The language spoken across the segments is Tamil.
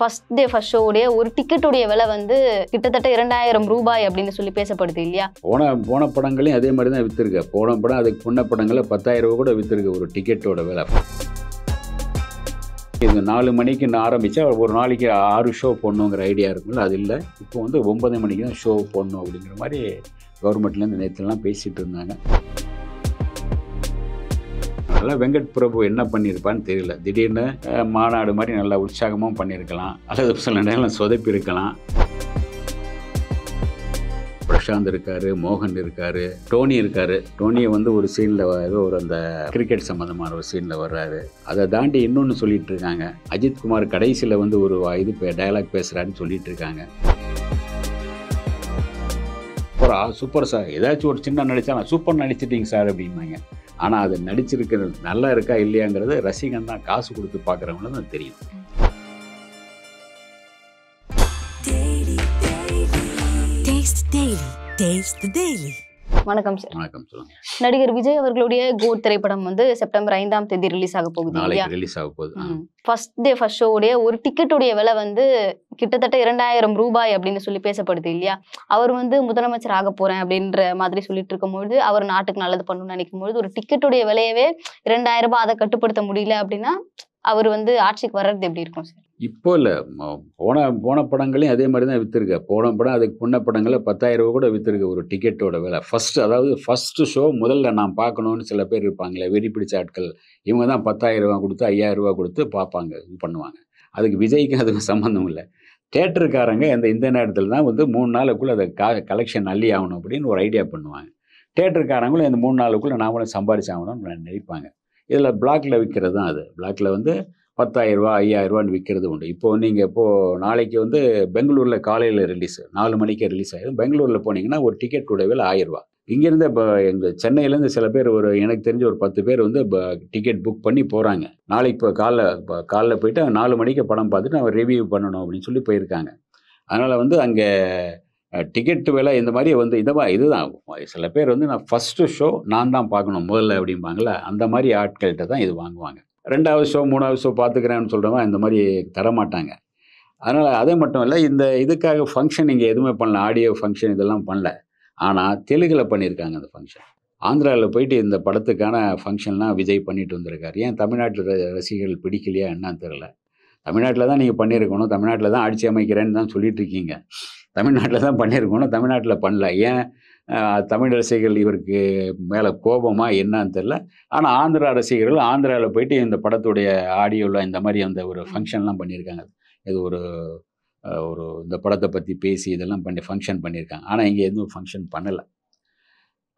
ஃபர்ஸ்ட் டே ஃபர்ஸ்ட் ஷோவுடைய ஒரு டிக்கெட்டுடைய விலை வந்து கிட்டத்தட்ட இரண்டாயிரம் ரூபாய் அப்படின்னு சொல்லி பேசப்படுது இல்லையா போன போன படங்களையும் அதே மாதிரி தான் விற்றுருக்கு போன படம் அதுக்கு போன படங்களை பத்தாயிரம் ரூபா கூட விற்றுருக்க ஒரு டிக்கெட்டோட விலை இது நாலு மணிக்கு நான் ஆரம்பித்தா ஒரு நாளைக்கு ஆறு ஷோ போடணுங்கிற ஐடியா இருக்குல்ல அது இல்லை இப்போ வந்து ஒன்பது மணிக்கு தான் ஷோ போடணும் அப்படிங்கிற மாதிரி கவர்மெண்ட்லேருந்து நேற்றுலாம் பேசிகிட்டு இருந்தாங்க அதனால் வெங்கட் பிரபு என்ன பண்ணியிருப்பான்னு தெரியல திடீர்னு மாநாடு மாதிரி நல்லா உற்சாகமும் பண்ணியிருக்கலாம் அல்லது சில நேரம் சொதப்பி இருக்கலாம் பிரசாந்த் இருக்காரு மோகன் இருக்காரு டோனி இருக்காரு டோனியை வந்து ஒரு சீனில் வர்றாரு ஒரு அந்த கிரிக்கெட் சம்மந்தமான ஒரு சீனில் வர்றாரு அதை தாண்டி இன்னொன்று சொல்லிட்டு இருக்காங்க அஜித் குமார் கடைசியில் வந்து ஒரு இது டயலாக் பேசுறாருன்னு சொல்லிட்டு இருக்காங்க சூப்பர் சார் ஏதாச்சும் ஒரு சின்ன நடிச்சா நான் சூப்பர் நடிச்சிட்டிங்க சார் அப்படிம்பாங்க ஆனால் அது நடிச்சிருக்கிறது நல்லா இருக்கா இல்லையாங்கிறது ரசிகன் தான் காசு கொடுத்து பார்க்குறவங்களும் தான் தெரியும் Taste the Daily. வணக்கம் சார் வணக்கம் நடிகர் விஜய் அவர்களுடைய கோட் திரைப்படம் வந்து செப்டம்பர் ஐந்தாம் தேதி ரிலீஸ் ஆக போகுது ரிலீஸ் ஆக போகுது ஃபர்ஸ்ட் டே ஃபர்ஸ்ட் ஷோவுடைய ஒரு டிக்கெட்டுடைய விலை வந்து கிட்டத்தட்ட இரண்டாயிரம் ரூபாய் அப்படின்னு சொல்லி பேசப்படுது இல்லையா அவர் வந்து முதலமைச்சர் ஆக போறேன் அப்படின்ற மாதிரி சொல்லிட்டு இருக்கும்பொழுது அவர் நாட்டுக்கு நல்லது பண்ணணும்னு நினைக்கும் பொழுது ஒரு டிக்கெட்டுடைய விலையவே இரண்டாயிரம் ரூபாய் அதை கட்டுப்படுத்த முடியல அப்படின்னா அவர் வந்து ஆட்சிக்கு வர்றது எப்படி இருக்கும் சார் இப்போ இல்லை போன போன படங்களையும் அதே மாதிரி தான் விற்றுருக்க போன படம் அதுக்கு போன படங்களில் பத்தாயிரம் ரூபா கூட விற்றுருக்க ஒரு டிக்கெட்டோட விலை ஃபஸ்ட்டு அதாவது ஃபஸ்ட்டு ஷோ முதல்ல நான் பார்க்கணுன்னு சில பேர் இருப்பாங்களே வெறி பிடிச்ச ஆட்கள் இவங்க தான் பத்தாயிரம் ரூபா கொடுத்து ஐயாயிரம் ரூபா கொடுத்து பார்ப்பாங்க இது பண்ணுவாங்க அதுக்கு விஜய்க்கு அதுக்கு சம்மந்தம் இல்லை தேட்டருக்காரங்க இந்த இந்த நேரத்தில் தான் வந்து மூணு நாளுக்குள்ளே அதை கா கலெக்ஷன் அள்ளி ஆகணும் அப்படின்னு ஒரு ஐடியா பண்ணுவாங்க தேட்டருக்காரங்களும் இந்த மூணு நாளுக்குள்ளே நாமளும் சம்பாரிச்சாகணும்னு நினைப்பாங்க இதில் பிளாக்கில் விற்கிறது தான் அது பிளாக்கில் வந்து பத்தாயிரம் ரூபா ஐயாயிரரூபான்னு விற்கிறது உண்டு இப்போது நீங்கள் இப்போது நாளைக்கு வந்து பெங்களூரில் காலையில் ரிலீஸ் நாலு மணிக்கே ரிலீஸ் ஆகிடும் பெங்களூரில் போனீங்கன்னா ஒரு டிக்கெட் உடைவில் ஆயிரரூவா இங்கேருந்து இப்போ எங்கள் சென்னையிலேருந்து சில பேர் ஒரு எனக்கு தெரிஞ்ச ஒரு பத்து பேர் வந்து டிக்கெட் புக் பண்ணி போகிறாங்க நாளைக்கு இப்போ காலைல இப்போ காலைல போயிட்டு நாலு மணிக்கு படம் பார்த்துட்டு அவன் ரிவ்யூ பண்ணணும் அப்படின்னு சொல்லி போயிருக்காங்க அதனால் வந்து அங்கே டிக்கெட்டு விலை இந்த மாதிரி வந்து இதுவாக இதுதான் சில பேர் வந்து நான் ஃபஸ்ட்டு ஷோ நான் தான் பார்க்கணும் முதல்ல அப்படிம்பாங்களே அந்த மாதிரி ஆட்கள்கிட்ட தான் இது வாங்குவாங்க ரெண்டாவது ஷோ மூணாவது ஷோ பார்த்துக்கிறேன்னு சொல்கிறவன் இந்த மாதிரி தரமாட்டாங்க அதனால் அதே மட்டும் இல்லை இந்த இதுக்காக ஃபங்க்ஷன் இங்கே எதுவுமே பண்ணல ஆடியோ ஃபங்க்ஷன் இதெல்லாம் பண்ணல ஆனால் தெலுங்கில் பண்ணியிருக்காங்க அந்த ஃபங்க்ஷன் ஆந்திராவில் போயிட்டு இந்த படத்துக்கான ஃபங்க்ஷன்லாம் விஜய் பண்ணிட்டு வந்திருக்காரு ஏன் தமிழ்நாட்டில் ரசிகர்கள் பிடிக்கலையா என்னன்னு தெரில தமிழ்நாட்டில் தான் நீங்கள் பண்ணியிருக்கணும் தமிழ்நாட்டில் தான் ஆட்சி அமைக்கிறேன்னு தான் சொல்லிட்டு இருக்கீங்க தமிழ்நாட்டில் தான் பண்ணியிருக்கணும் தமிழ்நாட்டில் பண்ணல ஏன் தமிழ் ரசிகர்கள் இவருக்கு மேலே கோபமாக என்னன்னு தெரில ஆனால் ஆந்திரா ரசிகர்கள் ஆந்திராவில் போயிட்டு இந்த படத்துடைய ஆடியோவில் இந்த மாதிரி அந்த ஒரு ஃபங்க்ஷன்லாம் பண்ணியிருக்காங்க இது ஒரு ஒரு இந்த படத்தை பற்றி பேசி இதெல்லாம் பண்ணி ஃபங்க்ஷன் பண்ணியிருக்காங்க ஆனால் இங்கே எதுவும் ஃபங்க்ஷன் பண்ணலை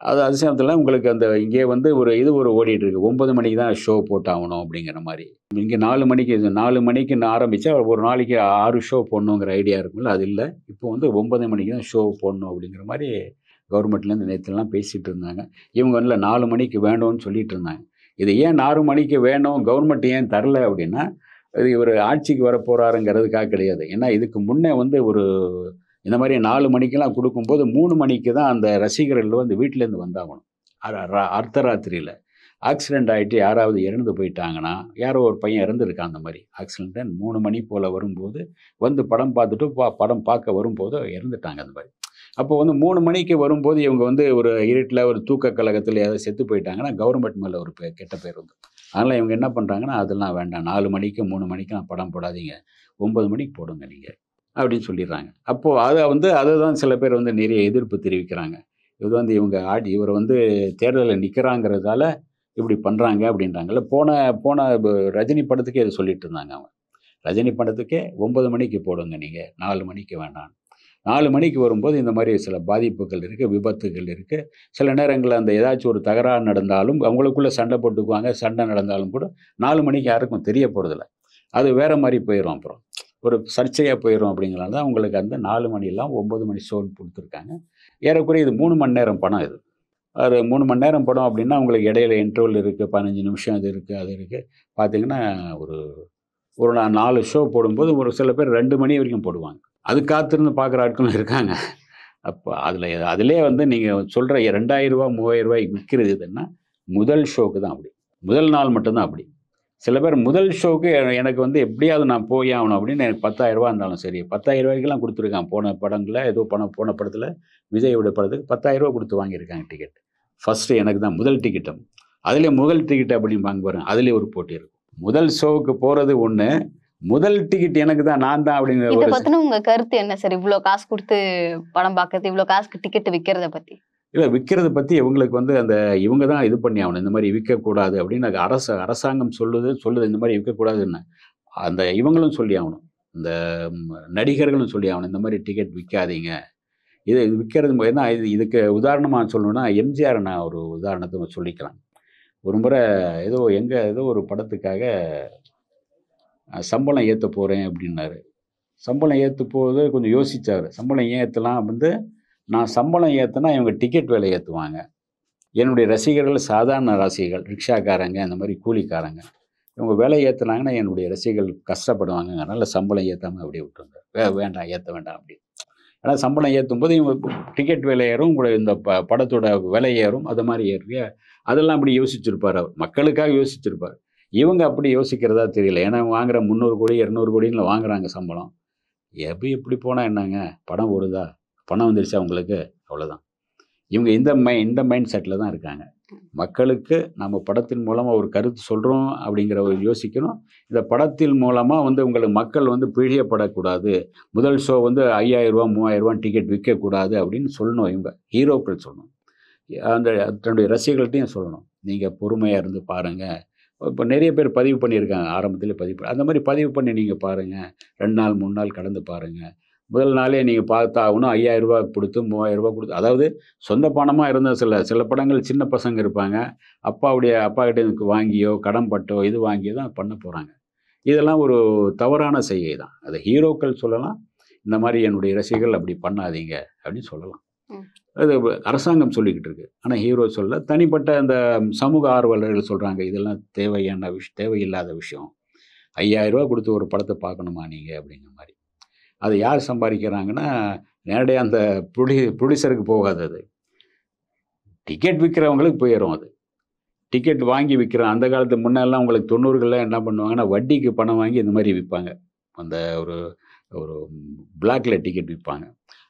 அது அது சமயத்தில் உங்களுக்கு அந்த இங்கே வந்து ஒரு இது ஒரு ஓடிட்டுருக்கு ஒம்பது மணிக்கு தான் ஷோ போட்டாகணும் அப்படிங்கிற மாதிரி இங்கே நாலு மணிக்கு நாலு மணிக்கு ஆரம்பித்தா ஒரு நாளைக்கு ஆறு ஷோ போடணுங்கிற ஐடியா இருக்கும்ல அது இல்லை இப்போ வந்து ஒம்பது மணிக்கு தான் ஷோ போடணும் அப்படிங்கிற மாதிரி கவர்மெண்ட்லேருந்து நேற்றுலாம் பேசிகிட்டு இருந்தாங்க இவங்க வந்து நாலு மணிக்கு வேணும்னு சொல்லிட்டு இருந்தாங்க இது ஏன் நாலு மணிக்கு வேணும் கவர்மெண்ட் ஏன் தரல அப்படின்னா இது இவர் ஆட்சிக்கு வரப்போகிறாருங்கிறதுக்காக கிடையாது ஏன்னா இதுக்கு முன்னே வந்து ஒரு இந்த மாதிரி நாலு மணிக்கெல்லாம் கொடுக்கும்போது மூணு மணிக்கு தான் அந்த ரசிகர்கள் வந்து வீட்டிலேருந்து வந்தாகணும் அர்த்தராத்திரியில் ஆக்சிடெண்ட் ஆகிட்டு யாராவது இறந்து போயிட்டாங்கன்னா யாரோ ஒரு பையன் இறந்துருக்கான் அந்த மாதிரி ஆக்சிடெண்ட்டு மூணு மணி போல் வரும்போது வந்து படம் பார்த்துட்டு பா படம் பார்க்க வரும்போது இறந்துட்டாங்க அந்த மாதிரி அப்போ வந்து மூணு மணிக்கு வரும்போது இவங்க வந்து ஒரு இருட்டில் ஒரு தூக்க கழகத்தில் ஏதாவது செத்து போயிட்டாங்கன்னா கவர்மெண்ட் மேலே ஒரு கெட்ட பேர் வந்து அதனால் இவங்க என்ன பண்ணுறாங்கன்னா அதெல்லாம் வேண்டாம் நாலு மணிக்கு மூணு மணிக்கு நான் படம் போடாதீங்க ஒம்பது மணிக்கு போடுங்க நீங்கள் அப்படின்னு சொல்லிடுறாங்க அப்போது அதை வந்து அதை தான் சில பேர் வந்து நிறைய எதிர்ப்பு தெரிவிக்கிறாங்க இது வந்து இவங்க ஆடி இவர் வந்து தேர்தலில் நிற்கிறாங்கிறதால இப்படி பண்ணுறாங்க அப்படின்றாங்கல்ல போன போன ரஜினி படத்துக்கே இதை சொல்லிட்டு இருந்தாங்க அவன் ரஜினி படத்துக்கே ஒம்பது மணிக்கு போடுங்க நீங்கள் நாலு மணிக்கு வேண்டாம் நாலு மணிக்கு வரும்போது இந்த மாதிரி சில பாதிப்புகள் இருக்குது விபத்துகள் இருக்குது சில நேரங்களில் அந்த ஏதாச்சும் ஒரு தகராறு நடந்தாலும் அவங்களுக்குள்ளே சண்டை போட்டுக்குவாங்க சண்டை நடந்தாலும் கூட நாலு மணிக்கு யாருக்கும் தெரிய போகிறதில்ல அது வேறு மாதிரி போயிடும் அப்புறம் ஒரு சர்ச்சையாக போயிடும் அப்படிங்கிறனால தான் அவங்களுக்கு அந்த நாலு மணிலாம் ஒம்பது மணி ஷோன் கொடுத்துருக்காங்க ஏறக்குறைய இது மூணு மணி நேரம் பணம் இது அது மூணு மணி நேரம் படம் அப்படின்னா அவங்களுக்கு இடையில இன்டர்வல் இருக்குது பதினஞ்சு நிமிஷம் அது இருக்குது அது இருக்குது பார்த்திங்கன்னா ஒரு ஒரு நாலு ஷோ போடும்போது ஒரு சில பேர் ரெண்டு மணி வரைக்கும் போடுவாங்க அது காத்திருந்து பார்க்குற ஆட்களும் இருக்காங்க அப்போ அதில் அதிலே வந்து நீங்கள் சொல்கிற மூவாயிரம் ரூபாய்க்கு விற்கிறது இதுன்னா முதல் ஷோக்கு தான் அப்படி முதல் நாள் மட்டும்தான் அப்படி சில பேர் முதல் ஷோக்கு எனக்கு வந்து எப்படியாவது நான் போய் ஆகணும் அப்படின்னு எனக்கு ரூபா இருந்தாலும் சரி பத்தாயிரரூபாய்க்கெல்லாம் கொடுத்துருக்கான் போன படங்களில் ஏதோ பணம் போன படத்தில் விஜயோட படத்துக்கு ரூபா கொடுத்து வாங்கியிருக்காங்க டிக்கெட் ஃபஸ்ட்டு எனக்கு தான் முதல் டிக்கெட்டும் அதிலே முதல் டிக்கெட் அப்படின்னு வாங்க போகிறேன் அதிலே ஒரு போட்டி இருக்கும் முதல் ஷோவுக்கு போகிறது ஒன்று முதல் டிக்கெட் எனக்கு தான் நான் தான் அப்படிங்கிற இதை பத்தின உங்க கருத்து என்ன சார் இவ்வளவு காசு கொடுத்து படம் பார்க்கறது இவ்வளவு காசுக்கு டிக்கெட் விற்கிறத பத்தி இல்லை விற்கிறத பற்றி இவங்களுக்கு வந்து அந்த இவங்க தான் இது பண்ணி ஆகணும் இந்த மாதிரி விற்கக்கூடாது அப்படின்னு அரசு அரசாங்கம் சொல்லுது சொல்லுது இந்த மாதிரி கூடாதுன்னு அந்த இவங்களும் சொல்லி ஆகணும் இந்த நடிகர்களும் சொல்லி ஆகணும் இந்த மாதிரி டிக்கெட் விற்காதீங்க இது இது விற்கிறது ஏன்னா இது இதுக்கு உதாரணமாக சொல்லணும்னா எம்ஜிஆர் நான் ஒரு உதாரணத்தை சொல்லிக்கலாம் ஒரு முறை ஏதோ எங்கே ஏதோ ஒரு படத்துக்காக சம்பளம் ஏற்ற போகிறேன் அப்படின்னாரு சம்பளம் ஏற்ற போது கொஞ்சம் யோசித்தார் சம்பளம் ஏன் ஏற்றலாம் வந்து நான் சம்பளம் ஏற்றினா இவங்க டிக்கெட் விலை ஏற்றுவாங்க என்னுடைய ரசிகர்கள் சாதாரண ரசிகர்கள் ரிக்ஷாக்காரங்க அந்த மாதிரி கூலிக்காரங்க இவங்க விலை ஏற்றுனாங்கன்னா என்னுடைய ரசிகர்கள் அதனால் சம்பளம் ஏற்றாமல் அப்படியே விட்டுருந்தார் வே வேண்டாம் ஏற்ற வேண்டாம் அப்படி ஏன்னா சம்பளம் ஏற்றும் போது இவங்க டிக்கெட் விலையேறும் ஏறும் இந்த ப படத்தோட விலை ஏறும் அது மாதிரி ஏறுங்க அதெல்லாம் அப்படி யோசிச்சிருப்பார் அவர் மக்களுக்காக யோசிச்சிருப்பார் இவங்க அப்படி யோசிக்கிறதா தெரியல ஏன்னா வாங்குற முந்நூறு கோடி இரநூறு கோடின்னு வாங்குறாங்க சம்பளம் எப்படி இப்படி போனால் என்னங்க படம் ஓடுதா பணம் வந்துருச்சா அவங்களுக்கு அவ்வளோதான் இவங்க இந்த மை இந்த மைண்ட் செட்டில் தான் இருக்காங்க மக்களுக்கு நம்ம படத்தின் மூலமாக ஒரு கருத்து சொல்கிறோம் அப்படிங்கிற ஒரு யோசிக்கணும் இந்த படத்தின் மூலமாக வந்து உங்களுக்கு மக்கள் வந்து பிழியப்படக்கூடாது முதல் ஷோ வந்து ஐயாயிரரூவா மூவாயிரரூவா டிக்கெட் விற்கக்கூடாது அப்படின்னு சொல்லணும் இவங்க ஹீரோக்கள் சொல்லணும் அந்த தன்னுடைய ரசிகர்கள்ட்டையும் சொல்லணும் நீங்கள் பொறுமையாக இருந்து பாருங்கள் இப்போ நிறைய பேர் பதிவு பண்ணியிருக்காங்க ஆரம்பத்தில் பதிவு அந்த மாதிரி பதிவு பண்ணி நீங்கள் பாருங்கள் ரெண்டு நாள் மூணு நாள் கடந்து பாருங்கள் முதல் நாளே நீங்கள் பார்த்தா ஒன்றும் ஐயாயிரரூபா கொடுத்து மூவாயிரரூபா கொடுத்து அதாவது சொந்த பணமாக இருந்த சில சில படங்கள் சின்ன பசங்க இருப்பாங்க அப்பாவுடைய அப்பாக்கிட்ட வாங்கியோ கடன் பட்டோ இது வாங்கியோ தான் பண்ண போகிறாங்க இதெல்லாம் ஒரு தவறான செய்கை தான் அதை ஹீரோக்கள் சொல்லலாம் இந்த மாதிரி என்னுடைய ரசிகர்கள் அப்படி பண்ணாதீங்க அப்படின்னு சொல்லலாம் அது அரசாங்கம் சொல்லிக்கிட்டு இருக்கு ஆனால் ஹீரோ சொல்ல தனிப்பட்ட அந்த சமூக ஆர்வலர்கள் சொல்கிறாங்க இதெல்லாம் தேவையான விஷ் தேவையில்லாத விஷயம் ஐயாயிரரூபா கொடுத்து ஒரு படத்தை பார்க்கணுமா நீங்கள் அப்படிங்கிற மாதிரி அதை யார் சம்பாதிக்கிறாங்கன்னா நேரடியாக அந்த ப்ரொடியூ ப்ரொடியூசருக்கு போகாது அது டிக்கெட் விற்கிறவங்களுக்கு போயிடும் அது டிக்கெட் வாங்கி விற்கிறோம் அந்த காலத்து முன்னெல்லாம் உங்களுக்கு தொண்ணூறுகளில் என்ன பண்ணுவாங்கன்னா வட்டிக்கு பணம் வாங்கி இந்த மாதிரி விற்பாங்க அந்த ஒரு ஒரு பிளாக்ல டிக்கெட் விற்பாங்க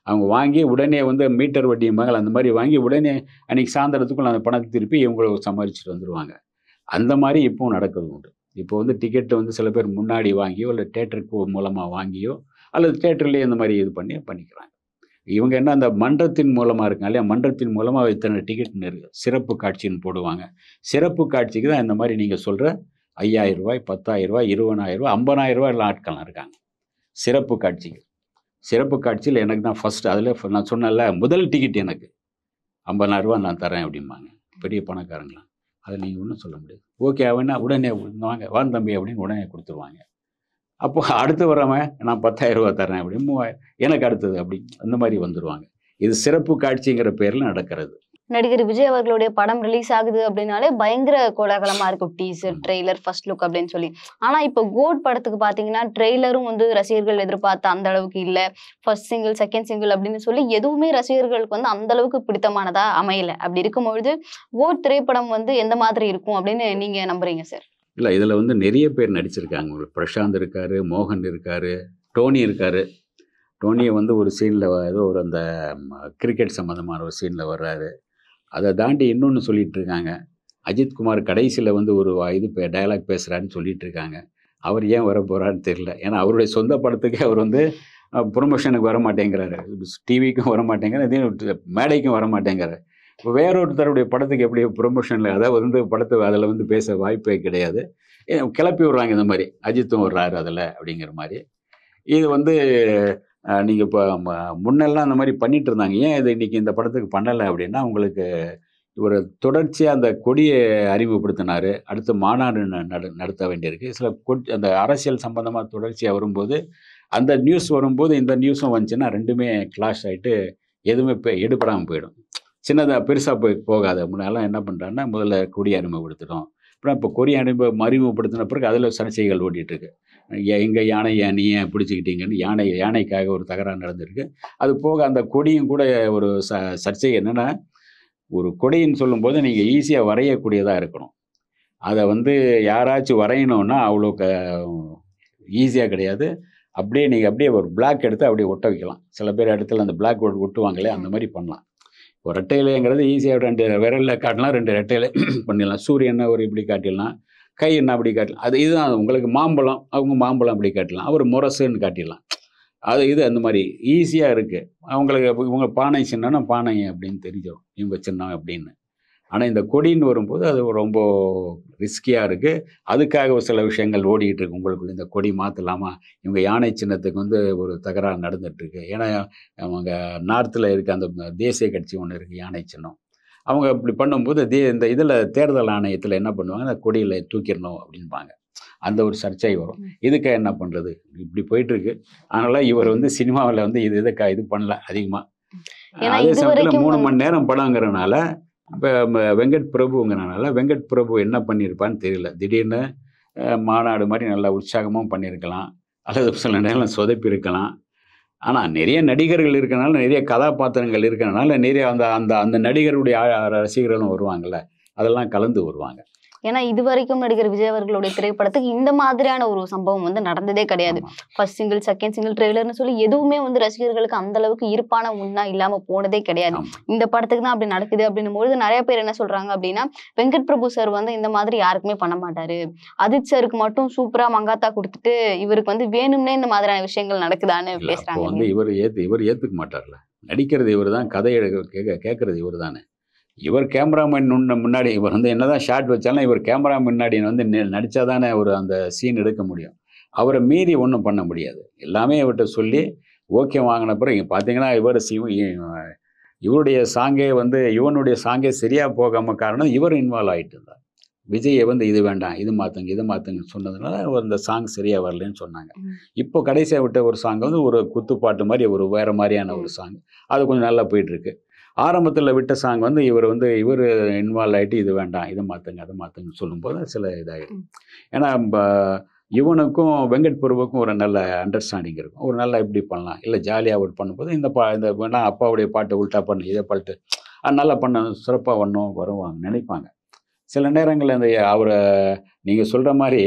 அவங்க வாங்கி உடனே வந்து மீட்டர் வட்டி மகள் அந்த மாதிரி வாங்கி உடனே அன்றைக்கி சாயந்தரத்துக்குள்ள அந்த பணத்தை திருப்பி இவங்களை சமாளிச்சுட்டு வந்துடுவாங்க அந்த மாதிரி இப்போவும் நடக்கிறது உண்டு இப்போ வந்து டிக்கெட்டை வந்து சில பேர் முன்னாடி வாங்கியோ இல்லை தேட்டருக்கு மூலமாக வாங்கியோ அல்லது தேட்டர்லேயே இந்த மாதிரி இது பண்ணி பண்ணிக்கிறாங்க இவங்க என்ன அந்த மன்றத்தின் மூலமாக இருக்காங்க இல்லையா மன்றத்தின் மூலமாக இத்தனை டிக்கெட்னு இருக்குது சிறப்பு காட்சின்னு போடுவாங்க சிறப்பு காட்சிக்கு தான் இந்த மாதிரி நீங்கள் சொல்கிற ரூபாய் பத்தாயிரரூபாய் ஐம்பதாயிரம் ரூபாய் எல்லாம் ஆட்கள்லாம் இருக்காங்க சிறப்பு காட்சி சிறப்பு காட்சியில் எனக்கு தான் ஃபஸ்ட் அதில் நான் சொன்னல முதல் டிக்கெட் எனக்கு ஐம்பதாயிரரூபா நான் தரேன் அப்படிம்பாங்க பெரிய பணக்காரங்களாம் அதை நீங்கள் ஒன்றும் சொல்ல முடியாது ஓகே அவனா உடனே வாங்க வான் தம்பி அப்படின்னு உடனே கொடுத்துருவாங்க அப்போ அடுத்து வரவன் நான் பத்தாயிரரூபா தரேன் அப்படின்னு எனக்கு அடுத்தது அப்படி அந்த மாதிரி வந்துடுவாங்க இது சிறப்பு காட்சிங்கிற பேரில் நடக்கிறது நடிகர் விஜய் அவர்களுடைய படம் ரிலீஸ் ஆகுது அப்படின்னாலே பயங்கர கோலாகலமா இருக்கும் டீசர் ட்ரெய்லர் ஃபர்ஸ்ட் லுக் அப்படின்னு சொல்லி ஆனா இப்போ கோட் படத்துக்கு பாத்தீங்கன்னா ட்ரெய்லரும் வந்து ரசிகர்கள் எதிர்பார்த்த அந்த அளவுக்கு இல்ல ஃபர்ஸ்ட் சிங்கிள் செகண்ட் சிங்கிள் அப்படின்னு சொல்லி எதுவுமே ரசிகர்களுக்கு வந்து அந்த அளவுக்கு பிடித்தமானதா அமையல அப்படி இருக்கும்பொழுது கோட் திரைப்படம் வந்து எந்த மாதிரி இருக்கும் அப்படின்னு நீங்க நம்புறீங்க சார் இல்லை இதில் வந்து நிறைய பேர் நடிச்சிருக்காங்க பிரசாந்த் இருக்கார் மோகன் இருக்கார் டோனி இருக்கார் டோனியை வந்து ஒரு சீனில் ஏதோ ஒரு அந்த கிரிக்கெட் சம்மந்தமான ஒரு சீனில் வர்றாரு அதை தாண்டி இன்னொன்று சொல்லிகிட்டு இருக்காங்க அஜித்குமார் கடைசியில் வந்து ஒரு இது டயலாக் பேசுகிறான்னு சொல்லிகிட்டு இருக்காங்க அவர் ஏன் வர போகிறான்னு தெரில ஏன்னா அவருடைய சொந்த படத்துக்கே அவர் வந்து ப்ரொமோஷனுக்கு வர மாட்டேங்கிறாரு டிவிக்கும் வர மாட்டேங்கிறார் இதே மேடைக்கும் வர மாட்டேங்கிறார் இப்போ வேறொருத்தருடைய படத்துக்கு எப்படி ப்ரொமோஷனில் அதாவது வந்து படத்தை அதில் வந்து பேச வாய்ப்பே கிடையாது கிளப்பி விடுறாங்க இந்த மாதிரி அஜித்தும் வர்றாரு அதில் அப்படிங்கிற மாதிரி இது வந்து நீங்கள் இப்போ முன்னெல்லாம் அந்த மாதிரி பண்ணிட்டு இருந்தாங்க ஏன் இது இன்றைக்கி இந்த படத்துக்கு பண்ணலை அப்படின்னா உங்களுக்கு இவர் தொடர்ச்சியாக அந்த கொடியை அறிமுகப்படுத்தினார் அடுத்து மாநாடு நட நடத்த வேண்டியிருக்கு சில கொட் அந்த அரசியல் சம்பந்தமாக தொடர்ச்சியாக வரும்போது அந்த நியூஸ் வரும்போது இந்த நியூஸும் வந்துச்சுன்னா ரெண்டுமே கிளாஷ் ஆகிட்டு எதுவுமே இப்போ எடுபடாமல் போயிடும் சின்னதாக பெருசாக போய் போகாது முன்னெல்லாம் என்ன பண்ணுறாங்கன்னா முதல்ல கொடி அறிமுகப்படுத்திடும் அப்புறம் இப்போ கொரிய அனுபவம் அறிமுகப்படுத்தின பிறகு அதில் சர்ச்சைகள் இருக்கு எங்கள் யானை ஏன் பிடிச்சிக்கிட்டீங்கன்னு யானை யானைக்காக ஒரு தகராறு நடந்திருக்கு அது போக அந்த கொடியும் கூட ஒரு ச சர்ச்சை என்னென்னா ஒரு கொடின்னு சொல்லும்போது நீங்கள் ஈஸியாக வரையக்கூடியதாக இருக்கணும் அதை வந்து யாராச்சும் வரையணுன்னா அவ்வளோ க ஈஸியாக கிடையாது அப்படியே நீங்கள் அப்படியே ஒரு பிளாக் எடுத்து அப்படியே ஒட்ட வைக்கலாம் சில பேர் இடத்துல அந்த பிளாக் ஒட்டுவாங்களே அந்த மாதிரி பண்ணலாம் ஒரு ரெட்டையிலேங்கிறது ஈஸியாக ரெண்டு விரலில் காட்டலாம் ரெண்டு ரெட்டையில பண்ணிடலாம் சூரியனை ஒரு இப்படி காட்டிடலாம் கை என்ன அப்படி காட்டலாம் அது இதுதான் உங்களுக்கு மாம்பழம் அவங்க மாம்பழம் அப்படி காட்டலாம் அவர் முரசுன்னு காட்டிடலாம் அது இது அந்த மாதிரி ஈஸியாக இருக்குது அவங்களுக்கு இவங்க பானை சின்னன்னா பானை அப்படின்னு தெரிஞ்சிடும் இவங்க சின்னம் அப்படின்னு ஆனால் இந்த கொடின்னு வரும்போது அது ரொம்ப ரிஸ்கியாக இருக்குது அதுக்காக ஒரு சில விஷயங்கள் ஓடிக்கிட்டு இருக்கு உங்களுக்குள்ள இந்த கொடி மாற்றலாமா இவங்க யானை சின்னத்துக்கு வந்து ஒரு தகராறு நடந்துகிட்ருக்கு ஏன்னா அவங்க நார்த்தில் இருக்க அந்த தேசிய கட்சி ஒன்று இருக்குது யானை சின்னம் அவங்க இப்படி பண்ணும்போது தே இந்த இதில் தேர்தல் ஆணையத்தில் என்ன பண்ணுவாங்க அந்த கொடியில் தூக்கிடணும் அப்படின்பாங்க அந்த ஒரு சர்ச்சை வரும் இதுக்காக என்ன பண்ணுறது இப்படி போயிட்டுருக்கு அதனால் இவர் வந்து சினிமாவில் வந்து இது இதுக்கா இது பண்ணல அதிகமாக அதே சமயத்தில் மூணு மணி நேரம் படங்கிறதுனால இப்போ வெங்கட் பிரபுங்கிறனால வெங்கட் பிரபு என்ன பண்ணியிருப்பான்னு தெரியல திடீர்னு மாநாடு மாதிரி நல்லா உற்சாகமாக பண்ணியிருக்கலாம் அல்லது சில நேரம் சொதப்பி இருக்கலாம் ஆனால் நிறைய நடிகர்கள் இருக்கிறனால நிறைய கதாபாத்திரங்கள் இருக்கிறனால நிறைய அந்த அந்த அந்த நடிகருடைய ரசிகர்களும் வருவாங்கள்ல அதெல்லாம் கலந்து வருவாங்க ஏன்னா இது வரைக்கும் நடிகர் விஜய் அவர்களுடைய திரைப்படத்துக்கு இந்த மாதிரியான ஒரு சம்பவம் வந்து நடந்ததே கிடையாது ஃபர்ஸ்ட் சிங்கிள் செகண்ட் சிங்கிள் ட்ரெய்லர்னு சொல்லி எதுவுமே வந்து ரசிகர்களுக்கு அந்த அளவுக்கு இருப்பான ஒன்னா இல்லாம போனதே கிடையாது இந்த படத்துக்கு தான் அப்படி நடக்குது அப்படின்னும் பொழுது நிறைய பேர் என்ன சொல்றாங்க அப்படின்னா வெங்கட் பிரபு சார் வந்து இந்த மாதிரி யாருக்குமே பண்ண மாட்டாரு அஜித் சாருக்கு மட்டும் சூப்பரா மங்காத்தா கொடுத்துட்டு இவருக்கு வந்து வேணும்னே இந்த மாதிரியான விஷயங்கள் நடக்குதான்னு பேசுறாங்க இவர் ஏத்து இவர் ஏத்துக்க மாட்டார்ல நடிக்கிறது இவர் தான் கதை கேட்க கேட்கறது இவர் தானே இவர் கேமராமேன் நுண்ண முன்னாடி இவர் வந்து என்னதான் ஷார்ட் வச்சாலும் இவர் கேமரா முன்னாடி வந்து நடித்தா தானே ஒரு அந்த சீன் எடுக்க முடியும் அவரை மீறி ஒன்றும் பண்ண முடியாது எல்லாமே இவர்கிட்ட சொல்லி ஓகே வாங்கின பிறகு பார்த்தீங்கன்னா இவர் இவருடைய சாங்கே வந்து இவனுடைய சாங்கே சரியாக போகாமல் காரணம் இவர் இன்வால்வ் ஆகிட்டு இருந்தார் விஜயை வந்து இது வேண்டாம் இது மாற்றுங்க இது மாற்றுங்கன்னு சொன்னதுனால அந்த சாங் சரியாக வரலன்னு சொன்னாங்க இப்போ கடைசியாக விட்ட ஒரு சாங் வந்து ஒரு குத்துப்பாட்டு மாதிரி ஒரு வேறு மாதிரியான ஒரு சாங் அது கொஞ்சம் நல்லா போயிட்டுருக்கு ஆரம்பத்தில் விட்ட சாங் வந்து இவர் வந்து இவர் இன்வால்வ் ஆகிட்டு இது வேண்டாம் இதை மாற்றுங்க அதை மாற்றுங்கன்னு சொல்லும்போது சில இதாகிடும் ஏன்னா இவனுக்கும் வெங்கட் பிரபுக்கும் ஒரு நல்ல அண்டர்ஸ்டாண்டிங் இருக்கும் ஒரு நல்லா இப்படி பண்ணலாம் இல்லை ஜாலியாக அவர் பண்ணும்போது இந்த பா இந்த வேணா அப்பாவுடைய பாட்டு உல்ட்டா பண்ணு இதை பாட்டு நல்லா பண்ண சிறப்பாக ஒன்றும் வருவாங்க நினைப்பாங்க சில நேரங்களில் இந்த அவரை நீங்கள் சொல்கிற மாதிரி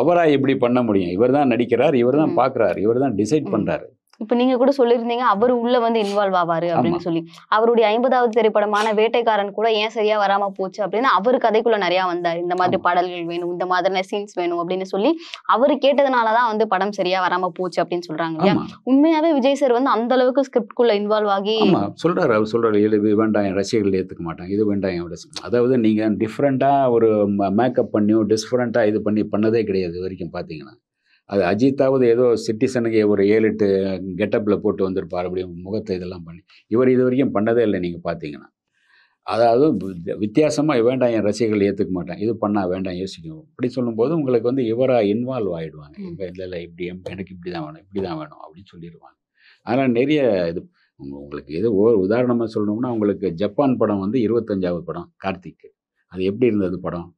அவராக இப்படி பண்ண முடியும் இவர் தான் நடிக்கிறார் இவர் தான் பார்க்குறாரு இவர் தான் டிசைட் பண்ணுறாரு இப்ப நீங்க கூட சொல்லியிருந்தீங்க அவர் உள்ள வந்து இன்வால்வ் ஆவாரு அப்படின்னு சொல்லி அவருடைய ஐம்பதாவது திரைப்படமான வேட்டைக்காரன் கூட ஏன் சரியா வராம போச்சு அப்படின்னு அவரு கதைக்குள்ள நிறைய வந்தார் இந்த மாதிரி பாடல்கள் வேணும் இந்த மாதிரி சீன்ஸ் வேணும் அப்படின்னு சொல்லி அவரு கேட்டதுனாலதான் வந்து படம் சரியா வராம போச்சு அப்படின்னு சொல்றாங்க இல்லையா உண்மையாவே விஜய் சார் வந்து அந்த அளவுக்கு ஸ்கிரிப்ட் குள்ள இன்வால்வ் ஆகி சொல்றாரு அவர் சொல்றாரு இது வேண்டாம் ரசிகர்கள் ஏத்துக்க மாட்டாங்க இது வேண்டாம் அதாவது நீங்க டிஃப்ரெண்டா ஒரு மேக்கப் பண்ணியும் டிஃப்ரெண்டா இது பண்ணி பண்ணதே கிடையாது வரைக்கும் பாத்தீங்கன்னா அது அஜித்தாவது ஏதோ சிட்டிசனுக்கு ஒரு ஏழு எட்டு கெட்டப்பில் போட்டு வந்திருப்பார் அப்படி முகத்தை இதெல்லாம் பண்ணி இவர் இது வரைக்கும் பண்ணதே இல்லை நீங்கள் பார்த்தீங்கன்னா அதாவது வித்தியாசமாக வேண்டாம் என் ரசிகர்கள் ஏற்றுக்க மாட்டேன் இது பண்ணால் வேண்டாம் யோசிக்கணும் இப்படி சொல்லும்போது உங்களுக்கு வந்து இவராக இன்வால்வ் ஆகிடுவாங்க இப்போ இல்லை இல்லை இப்படி எனக்கு இப்படி தான் வேணும் இப்படி தான் வேணும் அப்படின்னு சொல்லிடுவாங்க அதனால் நிறைய இது உங்களுக்கு இது ஒரு உதாரணமாக சொல்லணும்னா உங்களுக்கு ஜப்பான் படம் வந்து இருபத்தஞ்சாவது படம் கார்த்திக் அது எப்படி இருந்தது படம்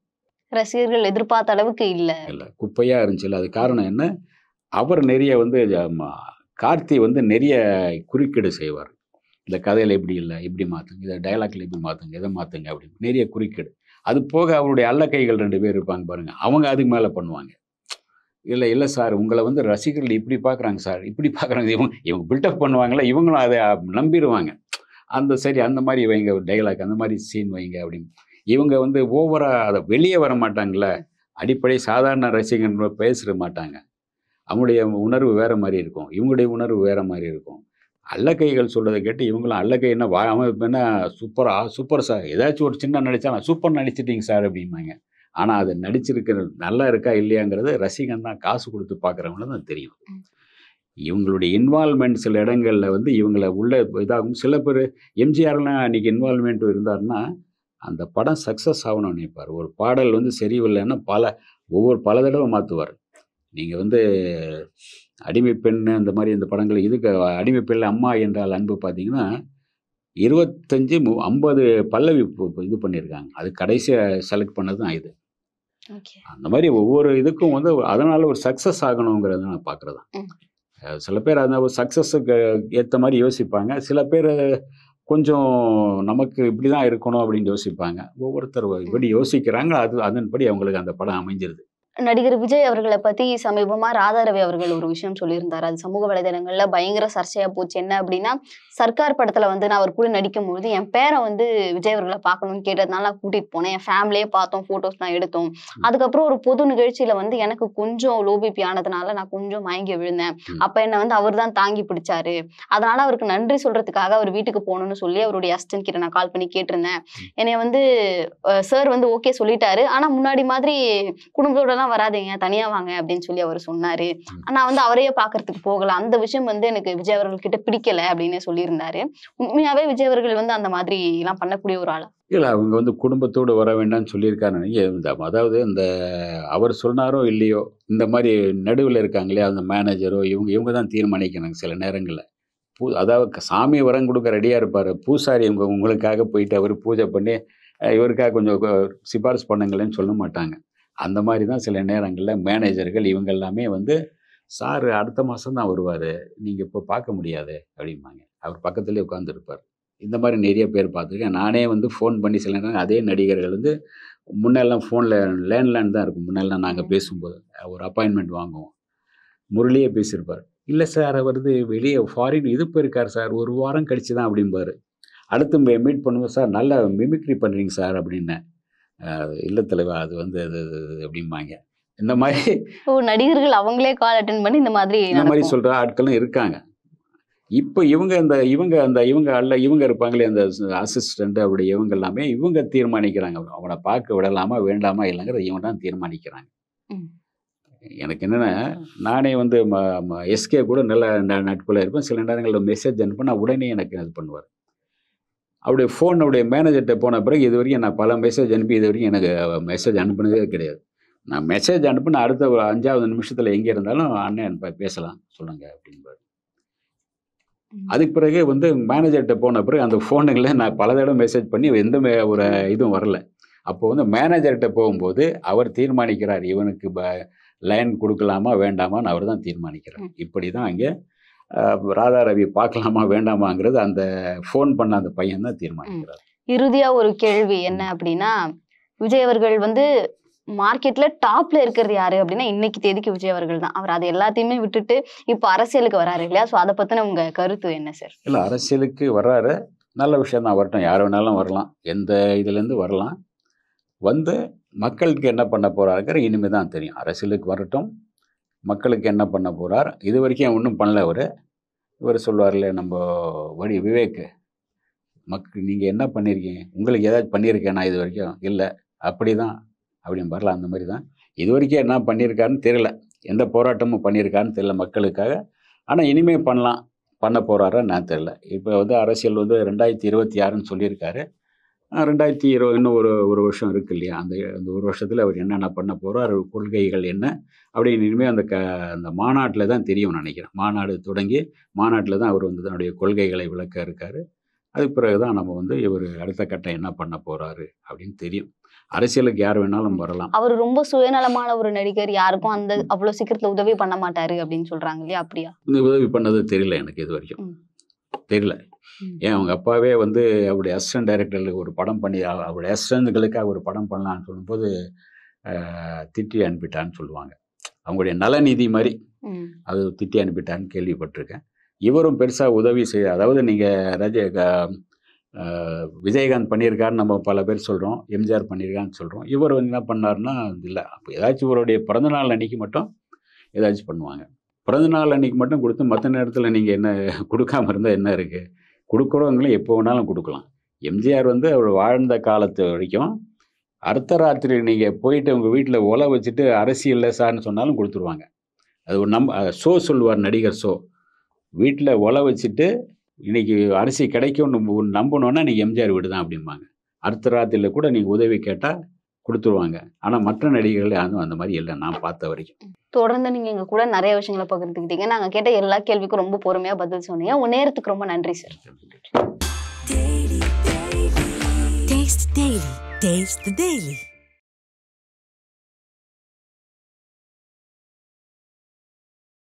ரசிகர்கள் எதிர்பார்த்த அளவுக்கு இல்லை இல்லை குப்பையாக இல்லை அது காரணம் என்ன அவர் நிறைய வந்து கார்த்தி வந்து நிறைய குறுக்கீடு செய்வார் இந்த கதையில் இப்படி இல்லை இப்படி மாற்றுங்க இதை டைலாக்ல இப்படி மாற்றுங்க எதை மாற்றுங்க அப்படின்னு நிறைய குறுக்கீடு அது போக அவருடைய அல்ல கைகள் ரெண்டு பேர் இருப்பாங்க பாருங்கள் அவங்க அதுக்கு மேலே பண்ணுவாங்க இல்லை இல்லை சார் உங்களை வந்து ரசிகர்கள் இப்படி பார்க்குறாங்க சார் இப்படி பார்க்குறாங்க இவங்க இவங்க பில்டப் பண்ணுவாங்களே இவங்களும் அதை நம்பிடுவாங்க அந்த சரி அந்த மாதிரி வைங்க டைலாக் அந்த மாதிரி சீன் வைங்க அப்படின்னு இவங்க வந்து ஓவராக அதை வெளியே வர மாட்டாங்கள அடிப்படை சாதாரண ரசிகன் பேசிட மாட்டாங்க அவங்களுடைய உணர்வு வேறு மாதிரி இருக்கும் இவங்களுடைய உணர்வு வேறு மாதிரி இருக்கும் அல்லக்கைகள் சொல்கிறத கேட்டு இவங்களும் அல்லக்கை என்ன வா என்ன சூப்பரா சூப்பர் சார் ஏதாச்சும் ஒரு சின்ன நடித்தா சூப்பர் நடிச்சிட்டிங்க சார் அப்படிம்பாங்க ஆனால் அது நடிச்சிருக்கிற நல்லா இருக்கா இல்லையாங்கிறது ரசிகன் தான் காசு கொடுத்து பார்க்குறவங்கள தான் தெரியும் இவங்களுடைய இன்வால்மெண்ட் சில இடங்களில் வந்து இவங்களை உள்ள இதாகும் சில பேர் எம்ஜிஆர்லாம் அன்றைக்கி இன்வால்மெண்ட் இருந்தாருன்னா அந்த படம் சக்ஸஸ் ஆகணும்னு நினைப்பார் ஒரு பாடல் வந்து சரியில்லைன்னா பல ஒவ்வொரு பல தடவை மாற்றுவார் நீங்கள் வந்து அடிமை பெண் அந்த மாதிரி இந்த படங்கள் இதுக்கு அடிமை பெண்ணில் அம்மா என்றால் அன்பு பார்த்தீங்கன்னா இருபத்தஞ்சி மு ஐம்பது பல்லவி இது பண்ணியிருக்காங்க அது கடைசியாக செலக்ட் பண்ணது தான் இது அந்த மாதிரி ஒவ்வொரு இதுக்கும் வந்து அதனால் ஒரு சக்ஸஸ் ஆகணுங்கிறத நான் பார்க்குறதான் சில பேர் அந்த சக்ஸஸுக்கு ஏற்ற மாதிரி யோசிப்பாங்க சில பேர் கொஞ்சம் நமக்கு இப்படி தான் இருக்கணும் அப்படின்னு யோசிப்பாங்க ஒவ்வொருத்தர் இப்படி யோசிக்கிறாங்க அது அதன்படி அவங்களுக்கு அந்த படம் அமைஞ்சிருது நடிகர் விஜய் அவர்களை பத்தி சமீபமா ராதாரவி அவர்கள் ஒரு விஷயம் சொல்லியிருந்தார் அது சமூக வலைதளங்கள்ல பயங்கர சர்ச்சையா போச்சு என்ன அப்படின்னா சர்க்கார் படத்துல வந்து நான் அவர் கூட நடிக்கும்போது என் பேரை வந்து விஜய் அவர்களை பார்க்கணும்னு கேட்டதுனால நான் கூட்டிட்டு போனேன் என் ஃபேமிலியே பார்த்தோம் போட்டோஸ் நான் எடுத்தோம் அதுக்கப்புறம் ஒரு பொது நிகழ்ச்சியில வந்து எனக்கு கொஞ்சம் லோபிபி ஆனதுனால நான் கொஞ்சம் மயங்கி விழுந்தேன் அப்ப என்ன வந்து அவர் தான் தாங்கி பிடிச்சாரு அதனால அவருக்கு நன்றி சொல்றதுக்காக அவர் வீட்டுக்கு போகணும்னு சொல்லி அவருடைய அஸ்டன் கிட்ட நான் கால் பண்ணி கேட்டிருந்தேன் என்னைய வந்து சார் வந்து ஓகே சொல்லிட்டாரு ஆனா முன்னாடி மாதிரி குடும்பத்தோட எல்லாம் வராதீங்க தனியா வாங்க அப்படின்னு சொல்லி அவர் சொன்னாரு நான் வந்து அவரையே பாக்குறதுக்கு போகல அந்த விஷயம் வந்து எனக்கு விஜய் அவர்கள் கிட்ட பிடிக்கல அப்படின்னு சொல்லியிருந்தாரு உண்மையாவே விஜய் அவர்கள் வந்து அந்த மாதிரி எல்லாம் பண்ணக்கூடிய ஒரு ஆளா இல்லை அவங்க வந்து குடும்பத்தோடு வர வேண்டாம்னு சொல்லியிருக்காங்க அதாவது இந்த அவர் சொன்னாரோ இல்லையோ இந்த மாதிரி நடுவில் இருக்காங்களே அந்த மேனேஜரோ இவங்க இவங்க தான் தீர்மானிக்கணும் சில நேரங்களில் பூ அதாவது சாமி வரம் கொடுக்க ரெடியாக இருப்பார் பூசாரி இவங்க உங்களுக்காக போயிட்டு அவர் பூஜை பண்ணி இவருக்காக கொஞ்சம் சிபாரிசு பண்ணுங்களேன்னு சொல்ல மாட்டாங்க அந்த மாதிரி தான் சில நேரங்களில் மேனேஜர்கள் இவங்க எல்லாமே வந்து சார் அடுத்த மாதம் தான் வருவார் நீங்கள் இப்போ பார்க்க முடியாது அப்படிம்பாங்க அவர் பக்கத்துலேயே உட்காந்துருப்பார் இந்த மாதிரி நிறைய பேர் பார்த்துருக்கேன் நானே வந்து ஃபோன் பண்ணி சில நேரம் அதே நடிகர்கள் வந்து முன்னெல்லாம் ஃபோனில் லேண்ட்லைன் தான் இருக்கும் முன்னெல்லாம் நாங்கள் பேசும்போது ஒரு அப்பாயின்மெண்ட் வாங்குவோம் முரளியே பேசியிருப்பார் இல்லை சார் அவர் வந்து வெளியே ஃபாரின் இது போயிருக்கார் சார் ஒரு வாரம் கழித்து தான் அப்படிம்பார் அடுத்து மீட் பண்ணுவோம் சார் நல்லா மிமிக்ரி பண்ணுறீங்க சார் அப்படின்னு இல்லை தலைவா அது வந்து அது அப்படிம்பாங்க இந்த மாதிரி நடிகர்கள் அவங்களே கால் அட்டன் பண்ணி இந்த மாதிரி இந்த மாதிரி சொல்ற ஆட்களும் இருக்காங்க இப்போ இவங்க இந்த இவங்க அந்த இவங்க அல்ல இவங்க இருப்பாங்களே அந்த அசிஸ்டண்ட் அப்படி இவங்க எல்லாமே இவங்க தீர்மானிக்கிறாங்க அவனை பார்க்க விடலாமா வேண்டாமா இல்லைங்கிறத இவங்க தான் தீர்மானிக்கிறாங்க எனக்கு என்னென்னா நானே வந்து எஸ்கே கூட நல்ல நட்புல இருப்பேன் சில நேரங்களில் மெசேஜ் அனுப்பினா உடனே எனக்கு இது பண்ணுவார் அவருடைய ஃபோனுடைய மேனேஜர்கிட்ட போன பிறகு இது வரைக்கும் நான் பல மெசேஜ் அனுப்பி இது வரைக்கும் எனக்கு மெசேஜ் அனுப்புனதே கிடையாது நான் மெசேஜ் அனுப்புன அடுத்த ஒரு அஞ்சாவது நிமிஷத்தில் எங்கே இருந்தாலும் அண்ணன் பேசலாம் சொல்லுங்க அப்படின்பாரு அதுக்கு பிறகு வந்து மேனேஜர்கிட்ட போன பிறகு அந்த ஃபோனுங்கள நான் பல தடவை மெசேஜ் பண்ணி எந்த ஒரு இதுவும் வரல அப்போ வந்து மேனேஜர்கிட்ட போகும்போது அவர் தீர்மானிக்கிறார் இவனுக்கு லைன் கொடுக்கலாமா வேண்டாமான்னு அவர் தான் தீர்மானிக்கிறார் இப்படி தான் அங்கே ராதா ரவி பார்க்கலாமா வேண்டாமாங்கிறது அந்த ஃபோன் பண்ண அந்த பையன் தான் தீர்மானிக்கிறார் இறுதியாக ஒரு கேள்வி என்ன அப்படின்னா விஜய் அவர்கள் வந்து மார்க்கெட்ல டாப்ல இருக்கிறது யாரு அப்படின்னா இன்னைக்கு தேதிக்கு விஜய் அவர்கள் தான் அவர் அதை எல்லாத்தையுமே விட்டுட்டு இப்போ அரசியலுக்கு வராரு இல்லையா ஸோ அதை பத்தின உங்க கருத்து என்ன சார் இல்ல அரசியலுக்கு வர்றாரு நல்ல விஷயம் தான் வரட்டும் யார் வேணாலும் வரலாம் எந்த இதுலேருந்து வரலாம் வந்து மக்களுக்கு என்ன பண்ண போறாருங்கிற இனிமே தான் தெரியும் அரசியலுக்கு வரட்டும் மக்களுக்கு என்ன பண்ண போகிறார் இது வரைக்கும் ஒன்றும் பண்ணல அவர் இவர் சொல்லுவார்ல நம்ம வடி விவேக் மக்கு நீங்கள் என்ன பண்ணியிருக்கீங்க உங்களுக்கு ஏதாச்சும் நான் இது வரைக்கும் இல்லை அப்படி தான் அப்படின்னு வரலாம் அந்த மாதிரி தான் இது வரைக்கும் என்ன பண்ணியிருக்காருன்னு தெரியல எந்த போராட்டமும் பண்ணியிருக்காருன்னு தெரியல மக்களுக்காக ஆனால் இனிமேல் பண்ணலாம் பண்ண போகிறாரா நான் தெரில இப்போ வந்து அரசியல் வந்து ரெண்டாயிரத்தி இருபத்தி ஆறுன்னு சொல்லியிருக்காரு ரெண்டாயிரத்தி இருபது இன்னும் ஒரு ஒரு வருஷம் இருக்குது இல்லையா அந்த அந்த ஒரு வருஷத்தில் அவர் என்னென்ன பண்ண போகிறார் கொள்கைகள் என்ன அப்படின்னு இனிமே அந்த க அந்த மாநாட்டில் தான் தெரியும் நினைக்கிறேன் மாநாடு தொடங்கி மாநாட்டில் தான் அவர் வந்து தன்னுடைய கொள்கைகளை விளக்க இருக்கார் அதுக்கு பிறகு தான் நம்ம வந்து இவர் அடுத்த கட்டம் என்ன பண்ண போகிறாரு அப்படின்னு தெரியும் அரசியலுக்கு யார் வேணாலும் வரலாம் அவர் ரொம்ப சுயநலமான ஒரு நடிகர் யாருக்கும் அந்த அவ்வளோ சீக்கிரத்தில் உதவி பண்ண மாட்டாரு அப்படின்னு சொல்கிறாங்க இல்லையா அப்படியா உதவி பண்ணது தெரியல எனக்கு இது வரைக்கும் தெரியல ஏன் அவங்க அப்பாவே வந்து அவருடைய அசிஸ்டன்ட் டைரக்டர்களுக்கு ஒரு படம் பண்ணி அவருடைய அசிஸ்டன்ட்டுகளுக்காக ஒரு படம் பண்ணலான்னு சொல்லும்போது திட்டி அனுப்பிட்டான்னு சொல்லுவாங்க அவங்களுடைய நலநிதி மாதிரி அது திட்டி அனுப்பிட்டான்னு கேள்விப்பட்டிருக்கேன் இவரும் பெருசாக உதவி செய்ய அதாவது நீங்கள் ரஜ விஜயகாந்த் பண்ணியிருக்காருன்னு நம்ம பல பேர் சொல்கிறோம் எம்ஜிஆர் பண்ணியிருக்கான்னு சொல்கிறோம் இவர் வந்து என்ன பண்ணார்னா இல்லை அப்போ ஏதாச்சும் இவருடைய பிறந்தநாள் அன்னைக்கு மட்டும் ஏதாச்சும் பண்ணுவாங்க பிறந்தநாள் அன்னைக்கு மட்டும் கொடுத்து மற்ற நேரத்தில் நீங்கள் என்ன கொடுக்காம இருந்தால் என்ன இருக்குது கொடுக்குறவங்களும் எப்போ வேணாலும் கொடுக்கலாம் எம்ஜிஆர் வந்து அவர் வாழ்ந்த காலத்து வரைக்கும் அடுத்த ராத்திரி நீங்கள் போயிட்டு உங்கள் வீட்டில் ஒலை வச்சுட்டு அரசியல் சார்னு சொன்னாலும் கொடுத்துருவாங்க அது ஒரு நம்ப ஷோ சொல்லுவார் நடிகர் ஷோ வீட்டில் ஒலை வச்சுட்டு இன்றைக்கி அரிசி கிடைக்கும்னு நம்பணுன்னா நீங்கள் எம்ஜிஆர் வீடு தான் அப்படிம்பாங்க அடுத்த ராத்திரியில் கூட நீங்கள் உதவி கேட்டால் கொடுத்துருவாங்க ஆனால் மற்ற நடிகர்கள் யாரும் அந்த மாதிரி இல்லை நான் பார்த்த வரைக்கும் தொடர்ந்து நீங்கள் எங்கள் கூட நிறைய விஷயங்களை பகிர்ந்துக்கிட்டீங்க நாங்கள் கேட்ட எல்லா கேள்விக்கும் ரொம்ப பொறுமையாக பதில் சொன்னீங்க உன் நேரத்துக்கு ரொம்ப நன்றி சார் டெய்லி டேஸ்ட் டெய்லி